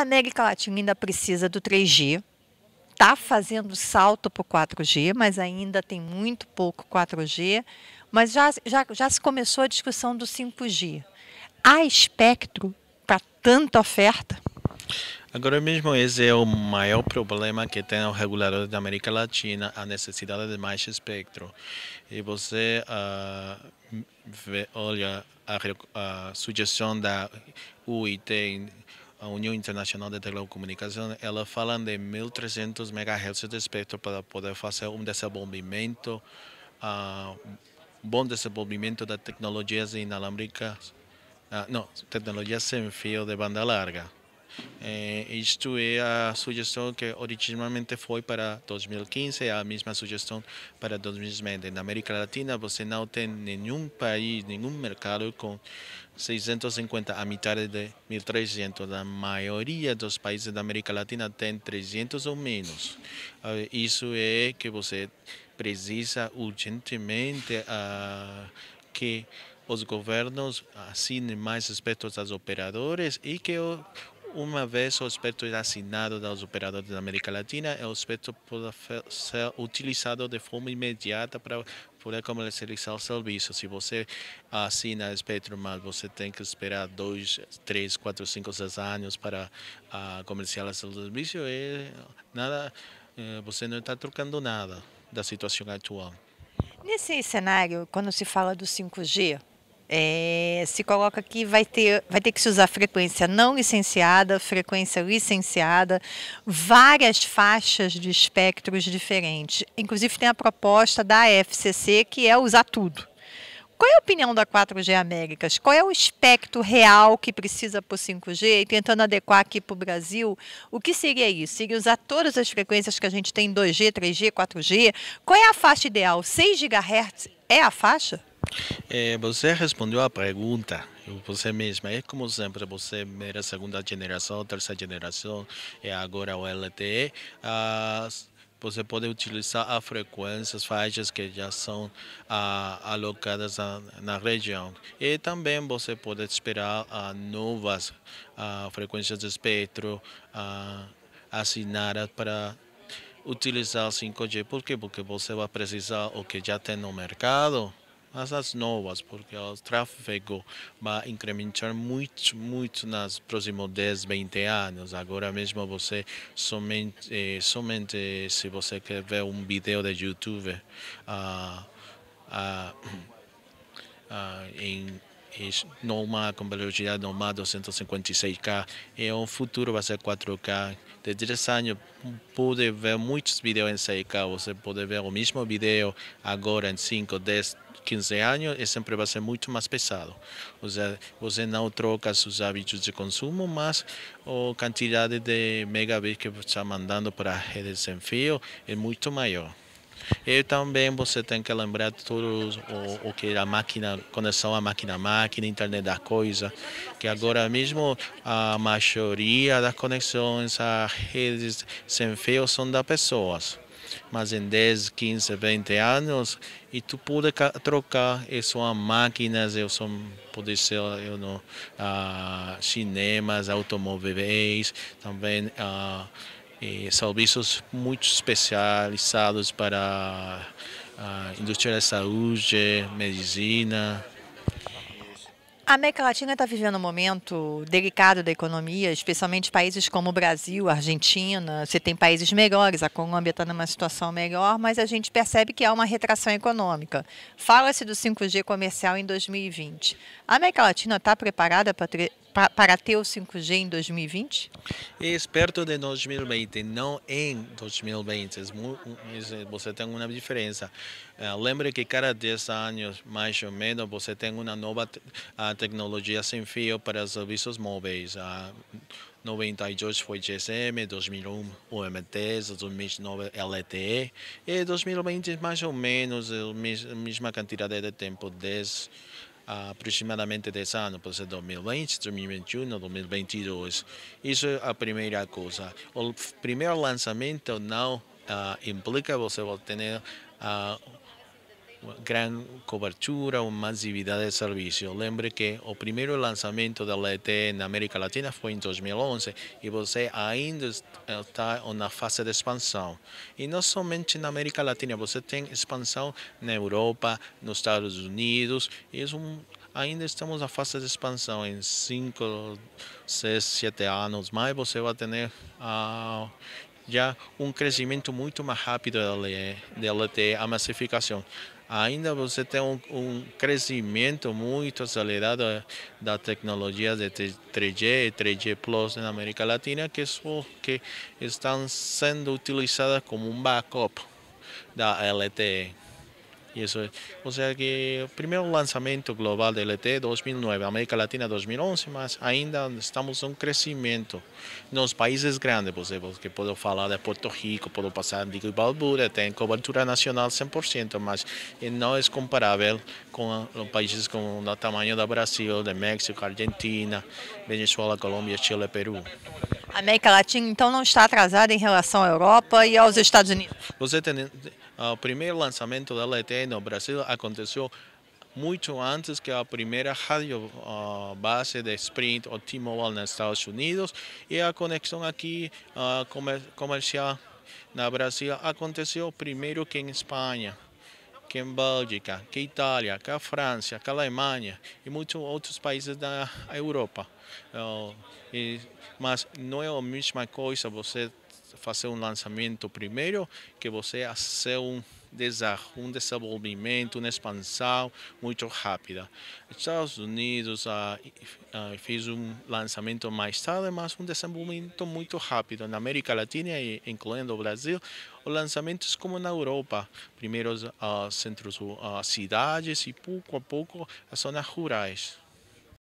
A América Latina ainda precisa do 3G, está fazendo salto para o 4G, mas ainda tem muito pouco 4G, mas já, já, já se começou a discussão do 5G. Há espectro para tanta oferta? Agora mesmo esse é o maior problema que tem os reguladores da América Latina, a necessidade de mais espectro. E você uh, vê, olha a, a sugestão da UIT a União Internacional de Telecomunicações, ela fala de 1.300 MHz de espectro para poder fazer um desenvolvimento, uh, bom desenvolvimento das tecnologias inalámbricas, uh, ah, não, tecnologias sem fio de banda larga. Eh, isto é a sugestão que originalmente foi para 2015, a mesma sugestão para 2020. Na América Latina, você não tem nenhum país, nenhum mercado com 650 a metade de 1.300. A maioria dos países da América Latina tem 300 ou menos. Isso ah, é que você precisa urgentemente ah, que os governos assinem mais aspectos aos operadores e que o, uma vez o espectro assinado aos operadores da América Latina, o espectro pode ser utilizado de forma imediata para poder comercializar o serviço. Se você assina o espectro, mas você tem que esperar dois, três, quatro, cinco, seis anos para ah, comercializar o serviço, é nada, eh, você não está trocando nada da situação atual. Nesse cenário, quando se fala do 5G, é, se coloca que vai ter, vai ter que se usar frequência não licenciada, frequência licenciada, várias faixas de espectros diferentes. Inclusive tem a proposta da FCC que é usar tudo. Qual é a opinião da 4G Américas? Qual é o espectro real que precisa para o 5G? E tentando adequar aqui para o Brasil, o que seria isso? Seria usar todas as frequências que a gente tem 2G, 3G, 4G? Qual é a faixa ideal? 6 GHz é a faixa? Eh, você respondeu a pergunta, você mesma. É como sempre, você era segunda geração, terceira geração, eh, e agora ah, o LTE. você pode utilizar as frequências, faixas que já são ah, alocadas na região. E também você pode esperar a, ah, novas frequências de espectro a, assinadas para utilizar 5G. Por quê? Porque você vai precisar o que já tem no mercado as novas, porque o tráfego vai incrementar muito, muito nos próximos 10, 20 anos. Agora mesmo você, somente, eh, somente se você quer ver um vídeo de YouTube ah, ah, ah, em numa com velocidade numa 256K e o futuro vai ser 4K. De 10 anos pude ver muitos vídeos em 6K, você pode ver o mesmo vídeo agora em 5, 10, 15 anos e sempre vai ser muito mais pesado. Ou seja, você não troca seus hábitos de consumo, mas a quantidade de megabits que você está mandando para as redes sem fio é muito maior. E eh, também você tem que lembrar tudo o, o que a máquina, conexão à máquina máquina, internet das coisas que agora mesmo a maioria das conexões a redes sem fio são das pessoas mas em 10, 15, 20 anos e tu pode trocar isso são máquinas, eu são pode ser eu não, ah, cinemas, automóveis, também ah, serviços muito especializados para a ah, indústria da saúde, medicina. A América Latina está vivendo um momento delicado da economia, especialmente países como o Brasil, Argentina. Você tem países melhores, a Colômbia está numa situação melhor, mas a gente percebe que há uma retração econômica. Fala-se do 5G comercial em 2020. A América Latina está preparada para para ter o 5G em 2020? Esperto de 2020, não em 2020. É você tem uma diferença. Eh, lembre que cada 10 anos, mais ou menos, você tem uma nova tecnologia sem fio para serviços móveis. 92 foi GSM, 2001 OMT, 2009 LTE e 2020 mais ou menos a é mesma quantidade de tempo, 10 aproximadamente 10 anos, pode ser 2020, 2021, 2022. Isso é a primeira coisa. O primeiro lançamento não ah, implica você obter uh, ah, gran cobertura ou massividade de serviço. Lembre que o primeiro lançamento da LTE na América Latina foi em 2011 e você ainda está na fase de expansão. E não somente na América Latina, você tem expansão na Europa, nos Estados Unidos, e ainda estamos na fase de expansão. Em 5, 6, 7 anos mais, você vai ter já ah, um crescimento muito mais rápido da LTE, a massificação. ainda você tem un um, um crecimiento muy muito acelerado eh, da tecnologia de 3G, 3G e Plus en América Latina, que, están que estão sendo utilizadas como un backup da LTE. Eso es. O sea que el primer lanzamiento global de ET 2009, América Latina 2011, mas ainda estamos en un crecimiento nos países grandes, eh, por ejemplo, que puedo hablar de Puerto Rico, puedo pasar de Ibaldura, tem cobertura nacional 100%, mas no es comparable con los países con el tamaño de Brasil, de México, Argentina, Venezuela, Colombia, Chile, Perú. A América Latina, então, não está atrasada em relação à Europa e aos Estados Unidos? Você tem, eh, o primeiro lançamento da LTE no Brasil aconteceu muito antes que a primeira rádio eh, base de Sprint ou T-Mobile nos Estados Unidos e a conexão aqui eh, comercial na Brasil aconteceu primeiro que em Espanha que em Bélgica, que Itália, que a França, que a Alemanha e muitos outros países da Europa. Uh, e, mas não é a mesma coisa você fazer um lançamento primeiro que você fazer um um desenvolvimento, uma expansão muito rápida. Estados Unidos ah, fez ah, um lançamento mais tarde, mas um desenvolvimento muito rápido. Na América Latina, incluindo o Brasil, os lançamentos como na Europa, primeiros ah, centros, ah, cidades e pouco a pouco as zonas rurais.